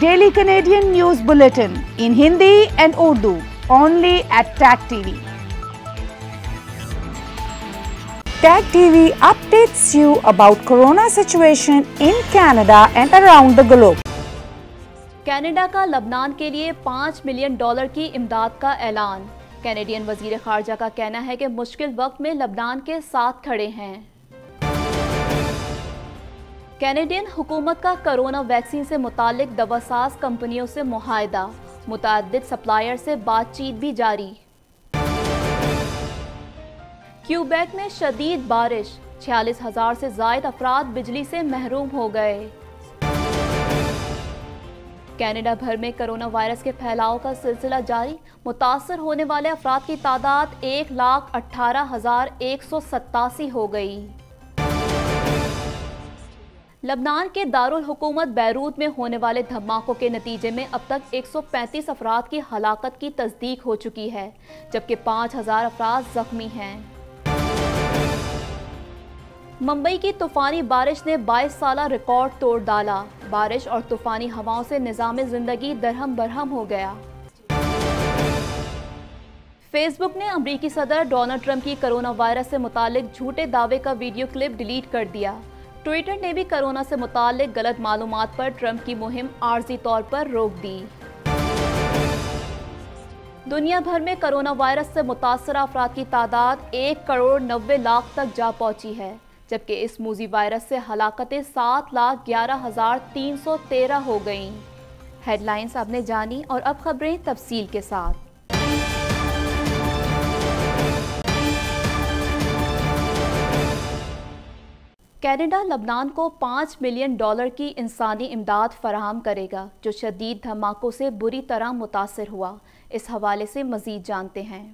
daily Canadian news bulletin in Hindi and Urdu only at Tag TV Tag TV updates you about corona situation in Canada and around the globe Canada का लबनान के लिए पांच million dollar की इमदाद का ऐलान कैनेडियन वजीर खारजा का कहना है कि मुश्किल वक्त में लबनान के साथ खड़े हैं कैनेडियन हुकूमत का कोरोना वैक्सीन से मुतक दवासाज कंपनियों से मुहिदा मुतद सप्लायर से बातचीत भी जारी क्यूबैक में शदीद बारिश छियालीस हजार से जायद अफराद बिजली से महरूम हो गए कैनेडा भर में कोरोना वायरस के फैलाव का सिलसिला जारी मुतासर होने वाले अफराद की तादाद एक लाख अट्ठारह हजार एक सौ सत्तासी हो गई लबनान के दारुल हुकूमत बैरूत में होने वाले धमाकों के नतीजे में अब तक 135 अफराद की हलाकत की तस्दीक हो चुकी है जबकि 5000 अफराद जख्मी हैं मुंबई की तूफ़ानी बारिश ने 22 साल रिकॉर्ड तोड़ डाला बारिश और तूफ़ानी हवाओं से निज़ाम ज़िंदगी दरहम बरहम हो गया फेसबुक ने अमरीकी सदर डोनाल्ड ट्रंप की कोरोना वायरस से मुतालिक झूठे दावे का वीडियो क्लिप डिलीट कर दिया ट्विटर ने भी कोरोना से मुतल गलत मालूम पर ट्रंप की मुहिम आर्जी तौर पर रोक दी दुनिया भर में कोरोना वायरस से मुतासर अफराद की तादाद एक करोड़ नब्बे लाख तक जा पहुंची है जबकि इस मूजी वायरस से हलाकतें सात लाख ग्यारह हज़ार तीन सौ तेरह हो गईं हेडलाइंस आपने जानी और अब खबरें तफसील के साथ कैनेडा लबनान को पाँच मिलियन डॉलर की इंसानी इमदाद फराहम करेगा जो शदीद धमाकों से बुरी तरह मुतासर हुआ इस हवाले से मज़ीद जानते हैं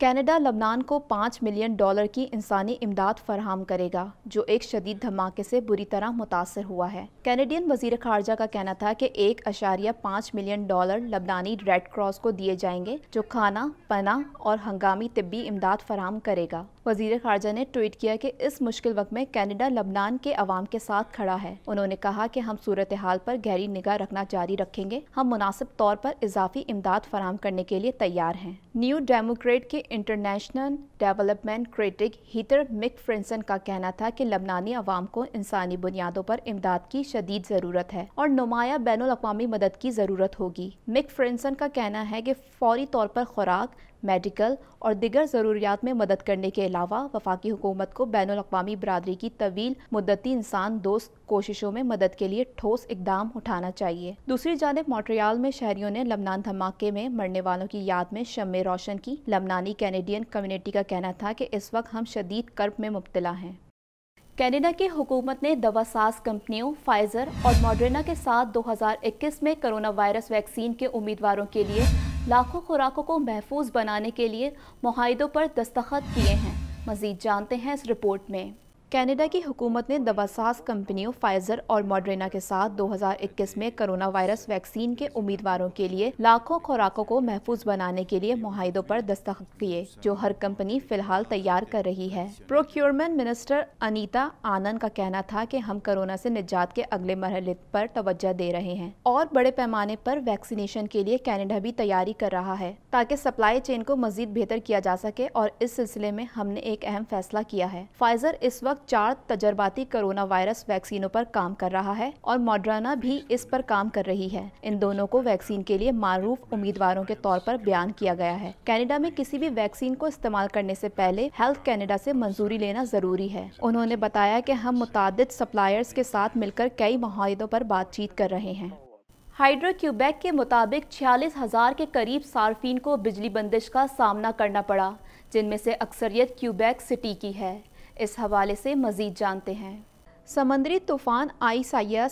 कनाडा लबनान को पाँच मिलियन डॉलर की इंसानी इमदाद फरहम करेगा जो एक शदीद धमाके से बुरी तरह मुतासर हुआ है कैनेडियन वजीर खारजा का कहना था कि एक अशारिया पाँच मिलियन डॉलर लबनानी रेड क्रॉस को दिए जाएंगे जो खाना पना और हंगामी तबी इमदाद फरहम करेगा वजीर खारजा ने ट्वीट किया कि इस मुश्किल वक्त में कनाडा लबनान के अवाम के साथ खड़ा है उन्होंने कहा कि हम सूरत हाल पर गहरी निगाह रखना जारी रखेंगे हम मुनासिब तौर पर इजाफी इमदाद फराम करने के लिए तैयार हैं न्यू डेमोक्रेट के international development critic Heather McPherson का कहना था कि लबनानी अवाम को इंसानी बुनियादों पर इमदाद की शदीद ज़रूरत है और नुमाया बैन अवी मदद की ज़रूरत होगी मिक फ्रेंसन का कहना है कि फौरी तौर पर खुराक मेडिकल और दिगर ज़रूरियात में मदद करने के अलावा वफाकी हुकूमत को बैन अवी बरदरी की तवील मुद्दती इंसान दोस्त कोशिशों में मदद के लिए ठोस इकदाम उठाना चाहिए दूसरी जानब मॉन्ट्रियाल में शहरियों ने लबनान धमाके में मरने वालों की याद में शम रोशन की लबनानी कैनेडियन कम्युनिटी का कहना था कि इस वक्त हम शदीद कर्ब में मुबतला हैं कैनेडा की हुकूमत ने दवा साज कंपनियों फाइजर और मॉडर्ना के साथ 2021 में कोरोना वायरस वैक्सीन के उम्मीदवारों के लिए लाखों खुराकों को महफूज बनाने के लिए माहिदों पर दस्तखत किए हैं मजीद जानते हैं इस रिपोर्ट में कनाडा की हुकूमत ने दवासाज कंपनियों फाइजर और मॉडरेना के साथ 2021 में कोरोना वायरस वैक्सीन के उम्मीदवारों के लिए लाखों खुराकों को महफूज बनाने के लिए माहों पर दस्तखत किए जो हर कंपनी फिलहाल तैयार कर रही है प्रोक्योरमेंट मिनिस्टर अनीता आनंद का कहना था कि हम कोरोना से निजात के अगले मरहल पर तोज्जा दे रहे हैं और बड़े पैमाने पर वैक्सीनेशन के लिए कैनेडा भी तैयारी कर रहा है ताकि सप्लाई चेन को मजीद बेहतर किया जा सके और इस सिलसिले में हमने एक अहम फैसला किया है फाइजर इस वक्त लगभग चार तजर्बाती कोरोना वायरस वैक्सीनों पर काम कर रहा है और मॉड्राना भी इस पर काम कर रही है इन दोनों को वैक्सीन के लिए मारूफ उम्मीदवारों के तौर पर बयान किया गया है कनाडा में किसी भी वैक्सीन को इस्तेमाल करने से पहले हेल्थ कनाडा से मंजूरी लेना जरूरी है उन्होंने बताया कि हम मुतद सप्लायर्स के साथ मिलकर कई माहदों पर बातचीत कर रहे हैं हाइड्रो क्यूबैक के मुताबिक छियालीस हज़ार के करीब सार्फिन को बिजली बंदिश का सामना करना पड़ा जिनमें से अक्सरियत क्यूबैक सिटी की है इस हवाले से मज़ीद जानते हैं समंदरी तूफ़ान आई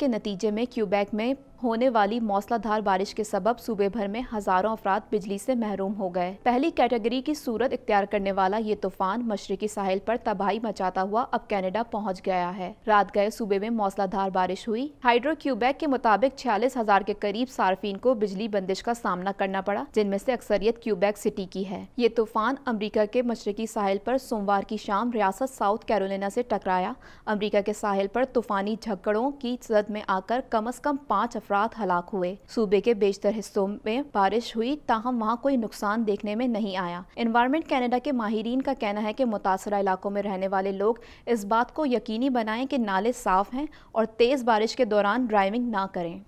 के नतीजे में क्यूबैक में होने वाली मौसलाधार बारिश के सबब सूबे भर में हजारों अफराद बिजली से महरूम हो गए पहली कैटेगरी की सूरत इख्तियार करने वाला ये तूफान मशरकी साहिल पर तबाही मचाता हुआ अब कनाडा पहुंच गया है रात गए सूबे में मौसलाधार बारिश हुई हाइड्रो क्यूबैक के मुताबिक छियालीस हजार के करीब सार्फिन को बिजली बंदिश का सामना करना पड़ा जिनमें से अक्सरियत क्यूबैक सिटी की है ये तूफान अमरीका के मशरकी साहिल पर सोमवार की शाम रियासत साउथ कैरोलिना से टकराया अमरीका के साहिल पर तूफानी झगड़ों की जद में आकर कम अज कम पाँच अफराद हलाक हुए सूबे के बेशतर हिस्सों में बारिश हुई ताहम वहाँ कोई नुकसान देखने में नहीं आया इन्वायरमेंट कैनेडा के माहरीन का कहना है कि मुतासर इलाकों में रहने वाले लोग इस बात को यकीनी बनाएं कि नाले साफ हैं और तेज़ बारिश के दौरान ड्राइविंग ना करें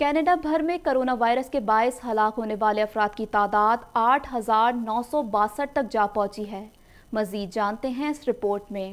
कनाडा भर में कोरोना वायरस के बायस हलाक होने वाले अफराद की तादाद आठ हज़ार नौ सौ बासठ तक जा पहुंची है मज़ीद जानते हैं इस रिपोर्ट में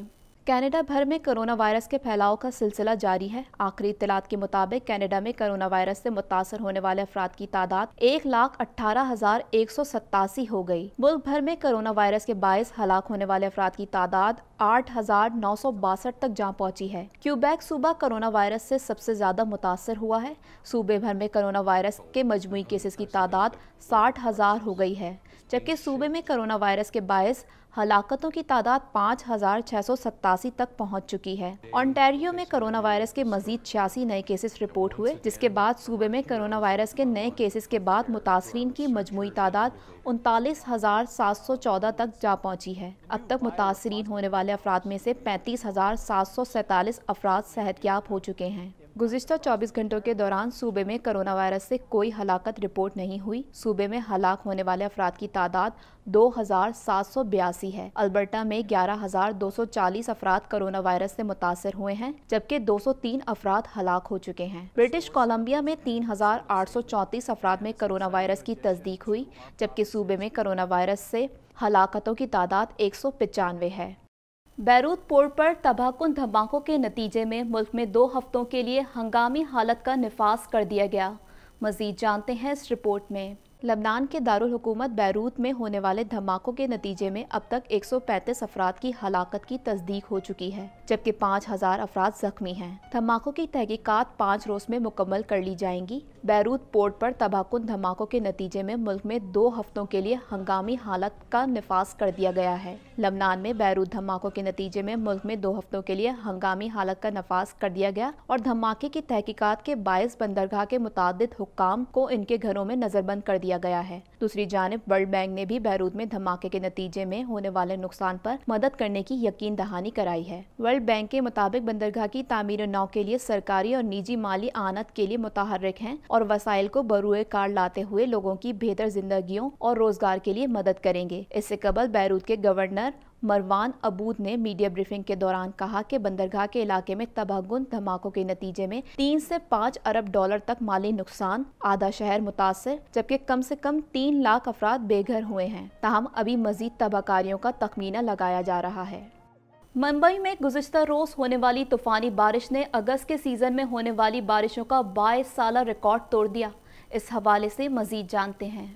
कनाडा भर में कोरोना वायरस के फैलाव का सिलसिला जारी है आखिरी इतलात के मुताबिक कनाडा में कोरोना वायरस से मुतासर होने वाले अफराद की तादाद एक लाख अठारह हजार एक सौ सत्तासी हो गई मुल्क भर में कोरोना वायरस के बायस हलाक होने वाले अफराद की तादाद आठ हजार नौ सौ बासठ तक जहाँ पहुंची है क्यूबैक सूबा कोरोना वायरस से सबसे ज्यादा मुतासर हुआ है सूबे भर में कोरोना वायरस के मजमू केसेस की तादाद साठ हजार हो गई है जबकि सूबे में कोरोना वायरस के बायस हलाकतों की तादाद पाँच हज़ार छः सौ सतासी तक पहुँच चुकी है ऑनटेरियो में कोरोना वायरस के मजीद छियासी नए केसेस रिपोर्ट हुए जिसके बाद सूबे में कोरोना वायरस के नए केसेस के बाद मुतासरीन की मजमू तादाद उनतालीस हज़ार सात सौ चौदह तक जा पहुँची है अब तक मुतासरीन होने वाले अफराद में से पैंतीस हज़ार सात सौ सैतालीस अफराद सेहतियाब हो चुके हैं गुजशत 24 घंटों के दौरान सूबे में कोरोना वायरस से कोई हलाकत रिपोर्ट नहीं हुई सूबे में हलाक होने वाले अफराद की तादाद दो हज़ार सात सौ बयासी है अल्बर्टा में ग्यारह हज़ार दो सौ चालीस अफराद कोरोना वायरस से मुतासर हुए हैं जबकि दो सौ तीन अफराद हलाक हो चुके हैं ब्रिटिश कोलम्बिया में तीन हजार आठ सौ चौंतीस अफराद में कोरोना वायरस की तस्दीक हुई जबकि सूबे में कोरोना वायरस से हलाकतों की तादाद एक सौ पचानवे है बैरूत पोर्ट पर तबाहकुन धमाकों के नतीजे में मुल्क में दो हफ्तों के लिए हंगामी हालत का नफाज कर दिया गया मजीद जानते हैं इस रिपोर्ट में लबनान के दारुल हुकूमत बैरूत में होने वाले धमाकों के नतीजे में अब तक 135 अफराद की हलाकत की तस्दीक हो चुकी है जबकि 5000 अफराद जख्मी हैं धमाकों की तहकीकात पाँच रोज में मुकम्मल कर ली जाएंगी बैरूत पोर्ट पर तबाहकुन धमाकों के नतीजे में मुल्क में दो हफ्तों के लिए हंगामी हालत का नफाज कर दिया गया है लबनान में बैरूत धमाकों के नतीजे में मुल्क में दो हफ्तों के लिए हंगामी हालत का नफाज कर दिया गया और धमाके की तहकीकत के बायस बंदरगाह के मुतद हुकाम को इनके घरों में नजरबंद कर दिया दिया गया है दूसरी जानब वर्ल्ड बैंक ने भी बैरूत में धमाके के नतीजे में होने वाले नुकसान पर मदद करने की यकीन दहानी कराई है वर्ल्ड बैंक के मुताबिक बंदरगाह की तमीर नाव के लिए सरकारी और निजी माली आनत के लिए मुतहरक है और वसाइल को बरूए कार लाते हुए लोगों की बेहतर जिंदगियों और रोजगार के लिए मदद करेंगे इससे कबल बैरूत के गवर्नर मरवान अबूद ने मीडिया ब्रीफिंग के दौरान कहा कि बंदरगाह के इलाके में तबाहगुन धमाकों के नतीजे में तीन से पाँच अरब डॉलर तक माली नुकसान आधा शहर मुतासर जबकि कम से कम तीन लाख अफराद बेघर हुए हैं तहम अभी मजीद तबाहकारियों का तखमीना लगाया जा रहा है मुंबई में गुजशत रोज़ होने वाली तूफ़ानी बारिश ने अगस्त के सीज़न में होने वाली बारिशों का बाईस साल रिकॉर्ड तोड़ दिया इस हवाले से मज़ीद जानते हैं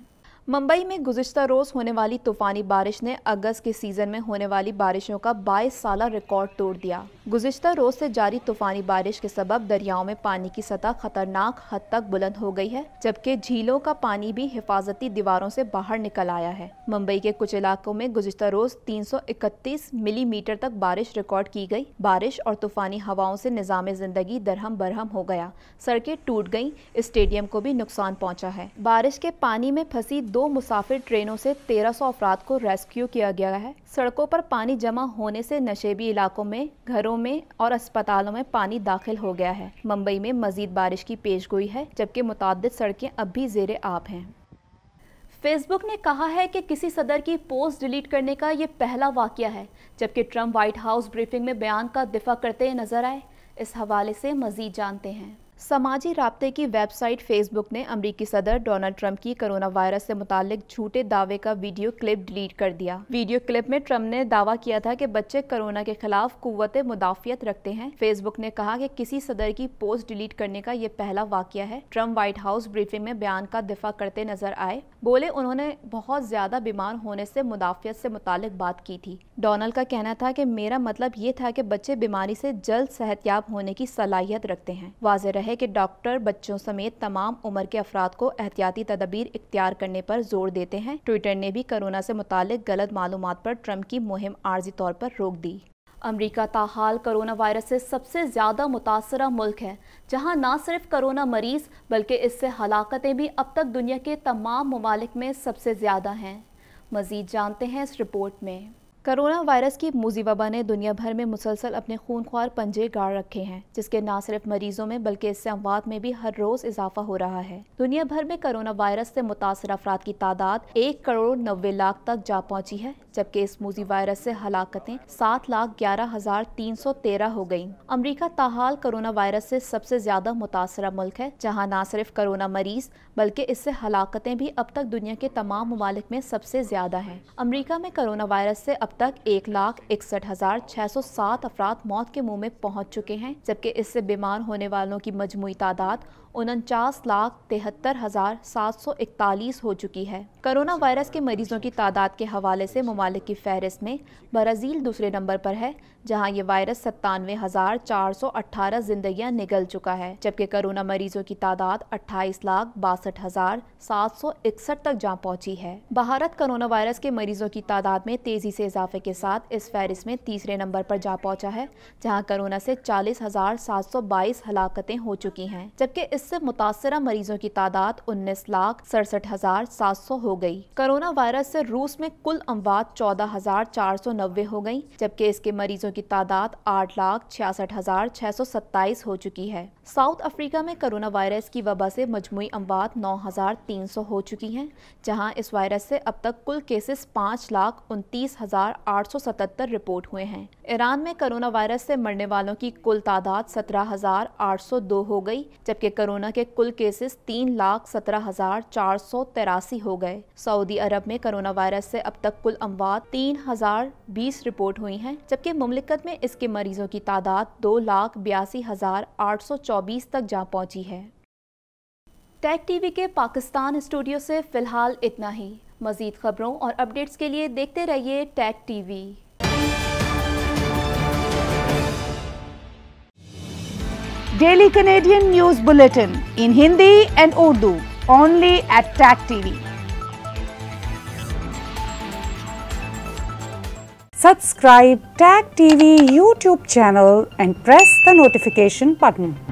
मुंबई में गुजशत रोज़ होने वाली तूफ़ानी बारिश ने अगस्त के सीज़न में होने वाली बारिशों का बाईस साल रिकॉर्ड तोड़ दिया गुजशत रोज़ से जारी तूफ़ानी बारिश के सबब दरियाओं में पानी की सतह खतरनाक हद तक बुलंद हो गई है जबकि झीलों का पानी भी हिफाजती दीवारों से बाहर निकल आया है मुंबई के कुछ इलाकों में गुजशत रोज़ 331 मिलीमीटर तक बारिश रिकॉर्ड की गई बारिश और तूफ़ानी हवाओं से निज़ाम ज़िंदगी दरहम बरहम हो गया सड़कें टूट गई स्टेडियम को भी नुकसान पहुँचा है बारिश के पानी में फंसी दो मुसाफिर ट्रेनों से तेरह सौ अफराद को रेस्क्यू किया गया है सड़कों पर पानी जमा होने से नशेबी इलाकों में घरों घरों में और अस्पतालों में पानी दाखिल हो गया है मुंबई में मजीद बारिश की पेश गोई है जबकि मुतद सड़कें अब भी जेर आप हैं फेसबुक ने कहा है कि किसी सदर की पोस्ट डिलीट करने का ये पहला वाक़ है जबकि ट्रंप वाइट हाउस ब्रीफिंग में बयान का दिफा करते नजर आए इस हवाले से मज़ीद जानते हैं समाजी रबते की वेबसाइट फेसबुक ने अमरीकी सदर डोनाल्ड ट्रंप की कोरोना वायरस से मुतालिक झूठे दावे का वीडियो क्लिप डिलीट कर दिया वीडियो क्लिप में ट्रंप ने दावा किया था कि बच्चे कोरोना के खिलाफ कुत मुदाफियत रखते हैं फेसबुक ने कहा कि किसी सदर की पोस्ट डिलीट करने का ये पहला वाक्य है ट्रंप व्हाइट हाउस ब्रीफिंग में बयान का दिफा करते नजर आए बोले उन्होंने बहुत ज्यादा बीमार होने से मुदाफियत से मुतालिक बात की थी डोनाल्ड का कहना था कि मेरा मतलब ये था कि बच्चे बीमारी से जल्द सेहतियाब होने की सलाहियत रखते हैं वाज रहे है कि डॉक्टर बच्चों समेत तमाम उम्र के अफराद को एहतियाती तदबीर इख्तियार करने पर जोर देते हैं ट्विटर ने भी कोरोना से मुतक गलत मालूम पर ट्रंप की मुहिम आर्जी तौर पर रोक दी अमरीका ताहाल करोना वायरस से सबसे ज़्यादा मुतासर मुल्क है जहाँ ना सिर्फ करोना मरीज बल्कि इससे हलाकतें भी अब तक दुनिया के तमाम ममालिक में सबसे ज़्यादा हैं मज़ीद जानते हैं इस रिपोर्ट में कोरोना वायरस की वबा ने दुनिया भर में मुसलसल अपने खूनख्वार पंजे गाड़ रखे हैं जिसके न सिर्फ मरीजों में बल्कि इससे अमवात में भी हर रोज इजाफा हो रहा है दुनिया भर में कोरोना वायरस से मुतासर अफराद की तादाद एक करोड़ नब्बे लाख तक जा पहुंची है जबकि इस मूजी वायरस से हलाकतें सात लाख ग्यारह हजार तीन सौ तेरह हो गयी अमरीका ताहाल कोरोना वायरस से सबसे ज्यादा मुतासर मुल्क है जहाँ न सिर्फ कोरोना मरीज बल्कि इससे हलाकतें भी अब तक दुनिया के तमाम ममालिक में सबसे ज्यादा है अमरीका में कोरोना वायरस से तक एक लाख इकसठ हजार छह सौ सात अफराद मौत के मुंह में पहुंच चुके हैं जबकि इससे बीमार होने वालों की मजमुई तादाद उनचास लाख तिहत्तर हजार सात सौ इकतालीस हो चुकी है कोरोना वायरस के मरीजों की तादाद के हवाले से ममालिक की फहरिस्त में ब्राज़ील दूसरे नंबर पर है जहां ये वायरस सत्तानवे हजार चार सौ अट्ठारह जिंदगी निगल चुका है जबकि कोरोना मरीजों की तादाद अट्ठाईस लाख बासठ हजार सात सौ इकसठ तक जा पहुँची है भारत कोरोना वायरस के मरीजों की तादाद में तेजी से इजाफा इजाफे के साथ इस फहरिस्त में तीसरे नंबर पर जा पहुंचा है जहां कोरोना से चालीस हजार सात सौ बाईस हलाकतें हो चुकी हैं जबकि इससे मुतासर मरीजों की तादाद उन्नीस लाख सड़सठ हजार सात सौ हो गई कोरोना वायरस से रूस में कुल अमवात चौदह हजार चार सौ नब्बे हो गई जबकि इसके मरीजों की तादाद आठ लाख छियासठ हजार छह सौ सत्ताईस हो चुकी है साउथ अफ्रीका में कोरोना वायरस की वबा से मजमू अमवात नौ हजार तीन सौ हो चुकी है जहाँ इस वायरस से अब तक कुल केसेस पाँच लाख उनतीस हजार 17,877 रिपोर्ट हुए हैं ईरान में कोरोना वायरस से मरने वालों की कुल तादाद 17,802 हो गई जबकि कोरोना के कुल केसेस तीन लाख सत्रह हजार चार सौ तेरासी हो गए सऊदी अरब में कोरोना वायरस से अब तक कुल अमवात तीन हजार बीस रिपोर्ट हुई हैं जबकि मुमलिकत में इसके मरीजों की तादाद दो लाख बयासी हजार आठ सौ चौबीस तक जा पहुंची है टैक टीवी के पाकिस्तान स्टूडियो से फिलहाल इतना ही मजीद खबरों और अपडेट्स के लिए देखते रहिए Tag TV daily Canadian news bulletin in Hindi and Urdu only at Tag TV subscribe Tag TV YouTube channel and press the notification button